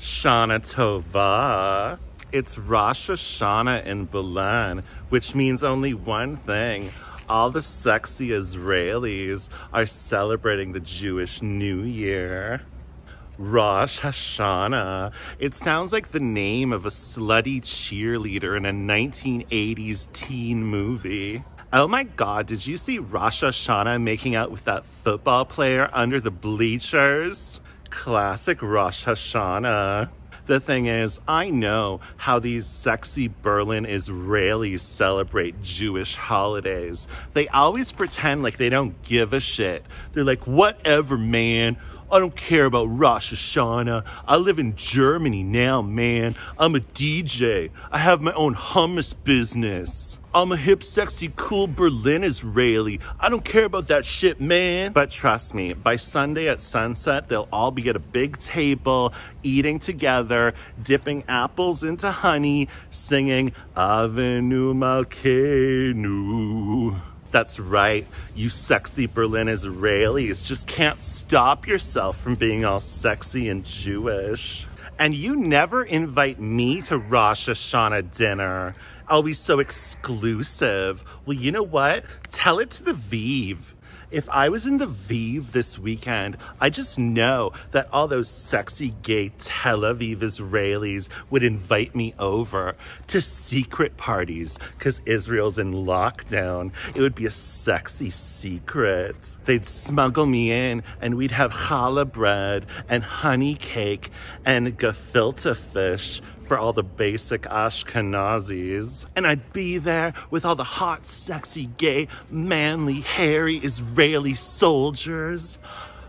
Shana Tova. It's Rosh Hashanah in Berlin, which means only one thing. All the sexy Israelis are celebrating the Jewish New Year. Rosh Hashanah. It sounds like the name of a slutty cheerleader in a 1980s teen movie. Oh my god, did you see Rosh Hashanah making out with that football player under the bleachers? Classic Rosh Hashanah. The thing is, I know how these sexy Berlin Israelis celebrate Jewish holidays. They always pretend like they don't give a shit. They're like, whatever, man. I don't care about Rosh Hashanah. I live in Germany now, man. I'm a DJ. I have my own hummus business. I'm a hip, sexy, cool Berlin Israeli. I don't care about that shit, man. But trust me, by Sunday at sunset, they'll all be at a big table, eating together, dipping apples into honey, singing Avenu Malkeinu. That's right, you sexy Berlin Israelis just can't stop yourself from being all sexy and Jewish. And you never invite me to Rosh Hashanah dinner. I'll be so exclusive. Well, you know what? Tell it to the Vive. If I was in the Vive this weekend, I just know that all those sexy gay Tel Aviv Israelis would invite me over to secret parties because Israel's in lockdown. It would be a sexy secret. They'd smuggle me in and we'd have challah bread and honey cake and gefilte fish for all the basic Ashkenazis. And I'd be there with all the hot, sexy, gay, manly, hairy Israeli soldiers.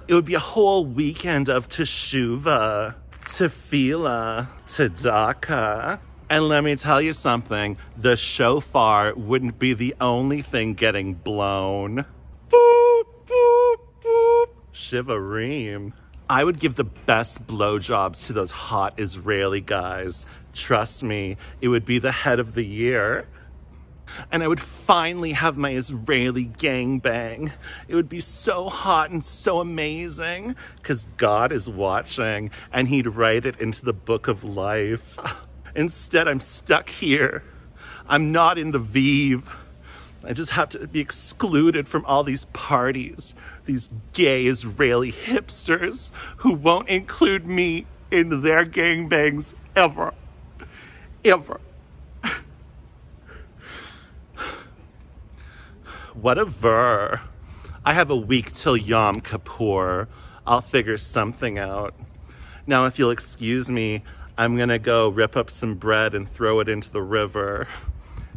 It would be a whole weekend of teshuva, tefillah, tzedakah. And let me tell you something, the shofar wouldn't be the only thing getting blown. Boop, boop, boop. Shivareem. I would give the best blowjobs to those hot Israeli guys. Trust me, it would be the head of the year. And I would finally have my Israeli gangbang. It would be so hot and so amazing because God is watching and he'd write it into the book of life. Instead, I'm stuck here. I'm not in the Vive. I just have to be excluded from all these parties, these gay Israeli hipsters who won't include me in their gangbangs ever, ever. Whatever. I have a week till Yom Kippur. I'll figure something out. Now, if you'll excuse me, I'm gonna go rip up some bread and throw it into the river.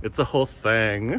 It's a whole thing.